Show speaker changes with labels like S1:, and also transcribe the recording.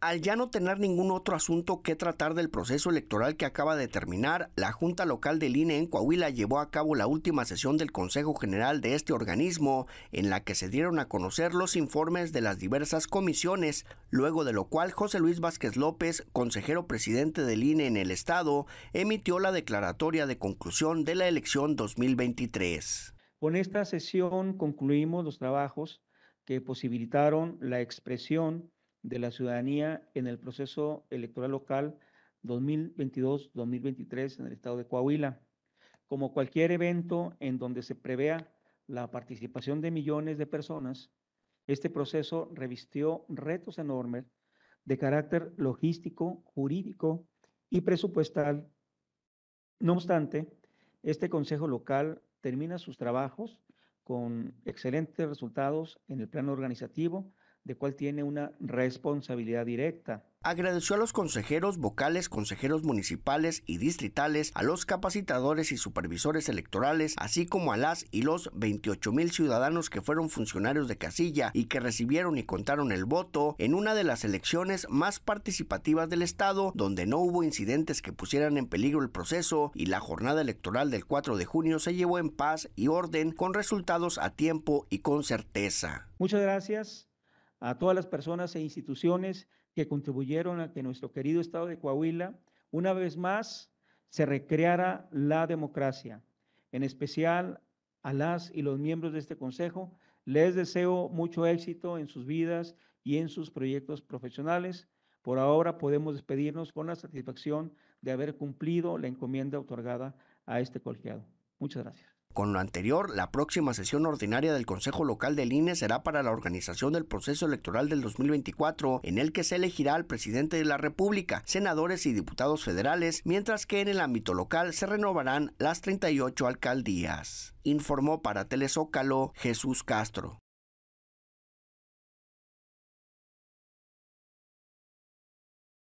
S1: al ya no tener ningún otro asunto que tratar del proceso electoral que acaba de terminar, la Junta Local del INE en Coahuila llevó a cabo la última sesión del Consejo General de este organismo, en la que se dieron a conocer los informes de las diversas comisiones, luego de lo cual José Luis Vázquez López, consejero presidente del INE en el Estado, emitió la declaratoria de conclusión de la elección 2023.
S2: Con esta sesión concluimos los trabajos que posibilitaron la expresión de la ciudadanía en el proceso electoral local 2022-2023 en el estado de Coahuila. Como cualquier evento en donde se prevea la participación de millones de personas, este proceso revistió retos enormes de carácter logístico, jurídico y presupuestal. No obstante, este Consejo Local termina sus trabajos con excelentes resultados en el plano organizativo, de cual tiene una
S1: responsabilidad directa. Agradeció a los consejeros vocales, consejeros municipales y distritales, a los capacitadores y supervisores electorales, así como a las y los 28 mil ciudadanos que fueron funcionarios de casilla y que recibieron y contaron el voto en una de las elecciones más participativas del Estado, donde no hubo incidentes que pusieran en peligro el proceso y la jornada electoral del 4 de junio se llevó en paz y orden, con resultados a tiempo y con certeza.
S2: Muchas gracias a todas las personas e instituciones que contribuyeron a que nuestro querido estado de Coahuila, una vez más, se recreara la democracia. En especial a las y los miembros de este consejo, les deseo mucho éxito en sus vidas y en sus proyectos profesionales. Por ahora podemos despedirnos con la satisfacción de haber cumplido la encomienda otorgada a este colegiado. Muchas gracias.
S1: Con lo anterior, la próxima sesión ordinaria del Consejo Local del INE será para la organización del proceso electoral del 2024, en el que se elegirá al presidente de la República, senadores y diputados federales, mientras que en el ámbito local se renovarán las 38 alcaldías. Informó para Telezócalo Jesús Castro.